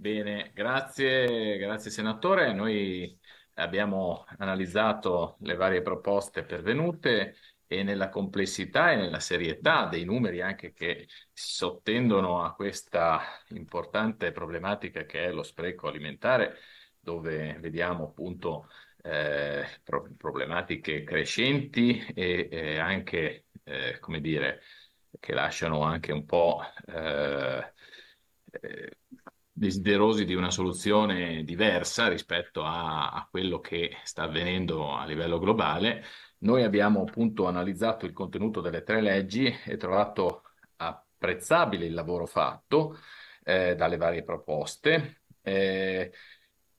Bene, grazie, grazie senatore. Noi abbiamo analizzato le varie proposte pervenute e nella complessità e nella serietà dei numeri anche che si sottendono a questa importante problematica che è lo spreco alimentare, dove vediamo appunto eh, problematiche crescenti e, e eh, anche, eh, come dire, che lasciano anche un po' eh, eh desiderosi di una soluzione diversa rispetto a, a, quello che sta avvenendo a livello globale. Noi abbiamo appunto analizzato il contenuto delle tre leggi e trovato apprezzabile il lavoro fatto eh, dalle varie proposte. Eh,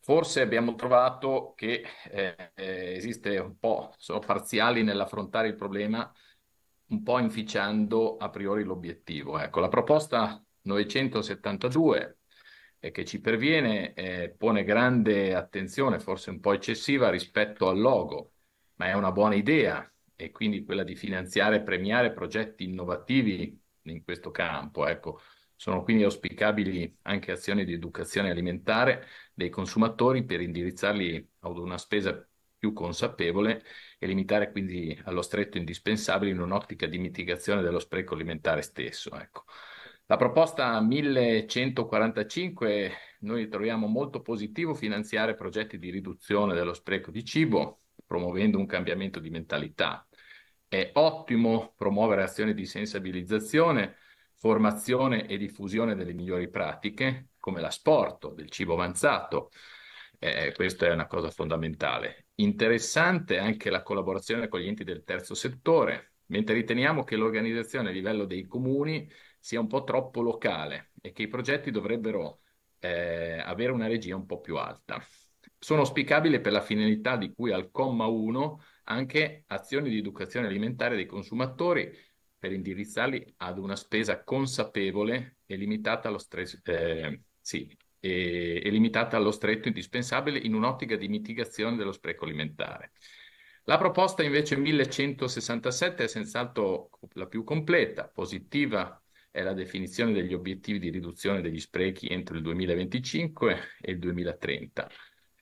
Forse abbiamo trovato che eh, eh esiste un po', sono parziali nell'affrontare il problema, un po' inficiando a priori l'obiettivo. Ecco, la proposta 972 che ci perviene eh, pone grande attenzione, forse un po' eccessiva, rispetto al logo, ma è una buona idea e quindi quella di finanziare e premiare progetti innovativi in questo campo. Ecco. Sono quindi auspicabili anche azioni di educazione alimentare dei consumatori per indirizzarli ad una spesa più consapevole e limitare quindi allo stretto indispensabile in un'ottica di mitigazione dello spreco alimentare stesso. Ecco. La proposta 1145 noi troviamo molto positivo finanziare progetti di riduzione dello spreco di cibo, promuovendo un cambiamento di mentalità. È ottimo promuovere azioni di sensibilizzazione, formazione e diffusione delle migliori pratiche, come l'asporto del cibo avanzato. Eh, questa è una cosa fondamentale. Interessante anche la collaborazione con gli enti del terzo settore, mentre riteniamo che l'organizzazione a livello dei comuni sia un po' troppo locale e che i progetti dovrebbero eh, avere una regia un po' più alta. Sono auspicabili per la finalità di cui al comma 1 anche azioni di educazione alimentare dei consumatori per indirizzarli ad una spesa consapevole e limitata allo, stress, eh, sì, e, e limitata allo stretto indispensabile in un'ottica di mitigazione dello spreco alimentare. La proposta invece 1167 è senz'altro la più completa, positiva è la definizione degli obiettivi di riduzione degli sprechi entro il 2025 e il 2030,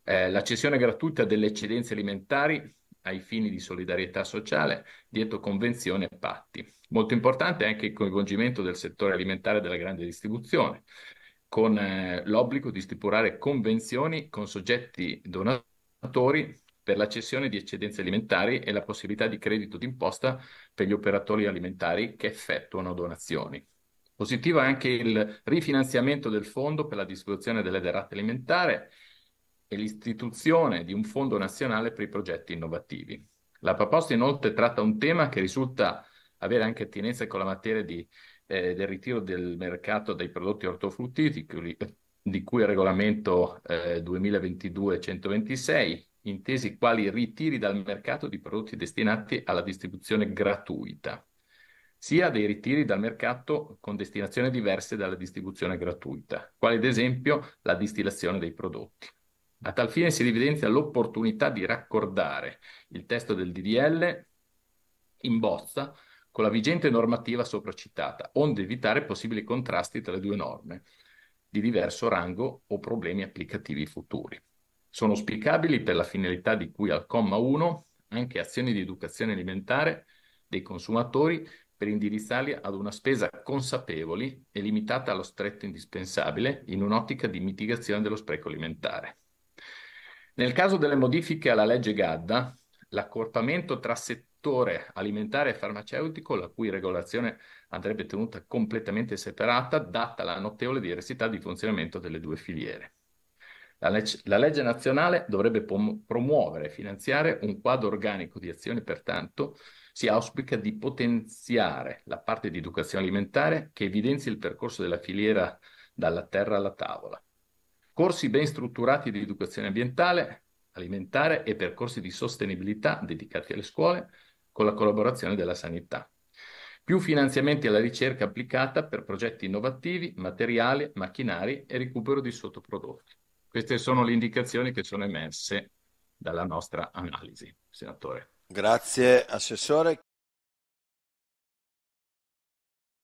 eh, la cessione gratuita delle eccedenze alimentari ai fini di solidarietà sociale dietro convenzioni e patti. Molto importante è anche il coinvolgimento del settore alimentare della grande distribuzione, con eh, l'obbligo di stipulare convenzioni con soggetti donatori per la cessione di eccedenze alimentari e la possibilità di credito d'imposta per gli operatori alimentari che effettuano donazioni. Positivo è anche il rifinanziamento del fondo per la distribuzione delle derrate alimentari e l'istituzione di un fondo nazionale per i progetti innovativi. La proposta inoltre tratta un tema che risulta avere anche attinenza con la materia di, eh, del ritiro del mercato dei prodotti ortofrutticoli, di cui il regolamento eh, 2022-126, intesi quali ritiri dal mercato di prodotti destinati alla distribuzione gratuita sia dei ritiri dal mercato con destinazioni diverse dalla distribuzione gratuita, quale ad esempio la distillazione dei prodotti. A tal fine si evidenzia l'opportunità di raccordare il testo del DDL in bozza con la vigente normativa sopracitata, onde evitare possibili contrasti tra le due norme di diverso rango o problemi applicativi futuri. Sono auspicabili per la finalità di cui al comma 1 anche azioni di educazione alimentare dei consumatori per indirizzarli ad una spesa consapevoli e limitata allo stretto indispensabile in un'ottica di mitigazione dello spreco alimentare. Nel caso delle modifiche alla legge Gadda, l'accorpamento tra settore alimentare e farmaceutico, la cui regolazione andrebbe tenuta completamente separata, data la notevole diversità di funzionamento delle due filiere. La, legge, la legge nazionale dovrebbe pom- promuovere e finanziare un quadro organico di azioni, pertanto, si auspica di potenziare la parte di educazione alimentare che evidenzi il percorso della filiera dalla terra alla tavola. Corsi ben strutturati di educazione ambientale, alimentare e percorsi di sostenibilità dedicati alle scuole con la collaborazione della sanità. Più finanziamenti alla ricerca applicata per progetti innovativi, materiali, macchinari e recupero di sottoprodotti. Queste sono le indicazioni che sono emerse dalla nostra analisi, senatore. Grazie Assessore.